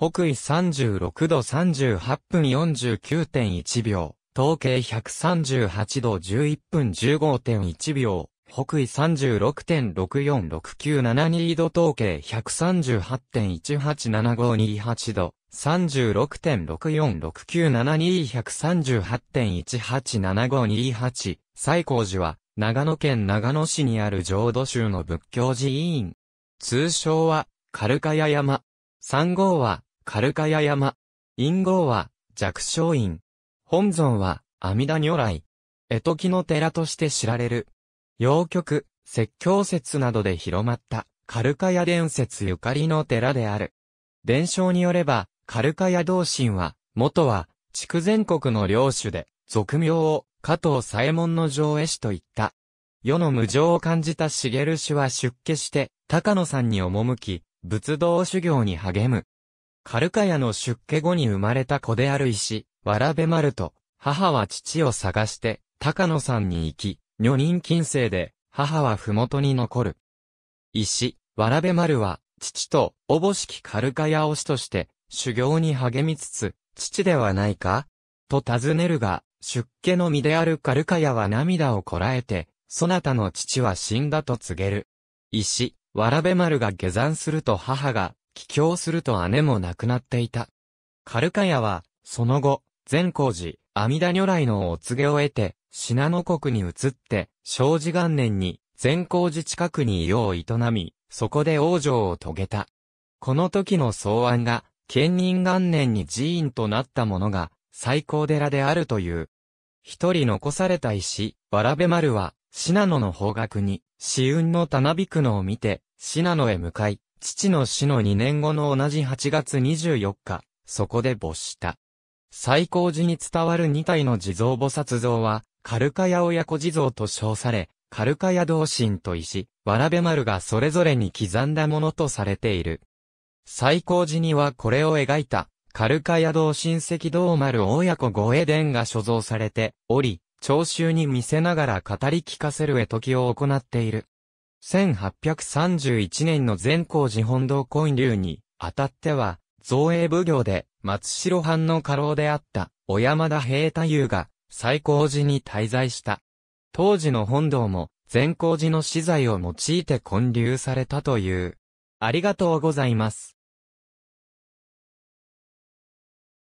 北緯36度38分49.1秒、統計138度11分15.1秒、北緯36.646972度統計1 3 8 1 8 7 5 2 8度、3 6 6 4 6 9 7 2 1 3 8 1 8 7 5 2 8最高寺は、長野県長野市にある浄土宗の仏教寺院。通称は、カルカヤ山。3号は、カルカヤ山。陰号は、弱小院。本尊は、阿弥陀如来。絵時の寺として知られる。洋曲、説教説などで広まった、カルカヤ伝説ゆかりの寺である。伝承によれば、カルカヤ同心は、元は、地区全国の領主で、俗名を、加藤左衛門の上絵師と言った。世の無常を感じた茂氏は出家して、高野山に赴き、仏道修行に励む。カルカヤの出家後に生まれた子である石、わらべ丸と、母は父を探して、高野山に行き、女人近世で、母はふもとに残る。石、わらべ丸は、父と、おぼしきカルカヤ推しとして、修行に励みつつ、父ではないかと尋ねるが、出家の身であるカルカヤは涙をこらえて、そなたの父は死んだと告げる。石、わらべ丸が下山すると母が、帰郷すると姉も亡くなっていた。カルカヤは、その後、善光寺、阿弥陀如来のお告げを得て、信濃国に移って、正治元年に、善光寺近くに世を営み、そこで王女を遂げた。この時の草案が、県人元年に寺院となったものが、最高寺であるという。一人残された石、わらべ丸は、信濃の方角に、死雲のたなびくのを見て、信濃へ向かい、父の死の2年後の同じ8月24日、そこで没した。最高寺に伝わる2体の地蔵菩薩像は、カルカヤ親子地蔵と称され、カルカヤ同心と石、わらべ丸がそれぞれに刻んだものとされている。最高寺にはこれを描いた、カルカヤ同心赤道丸親子護衛伝が所蔵されており、聴衆に見せながら語り聞かせる絵解きを行っている。1831年の善光寺本堂建立に、あたっては、造営奉行で、松代藩の家老であった、小山田平太夫が、最高寺に滞在した。当時の本堂も、善光寺の資材を用いて建立されたという。ありがとうございます。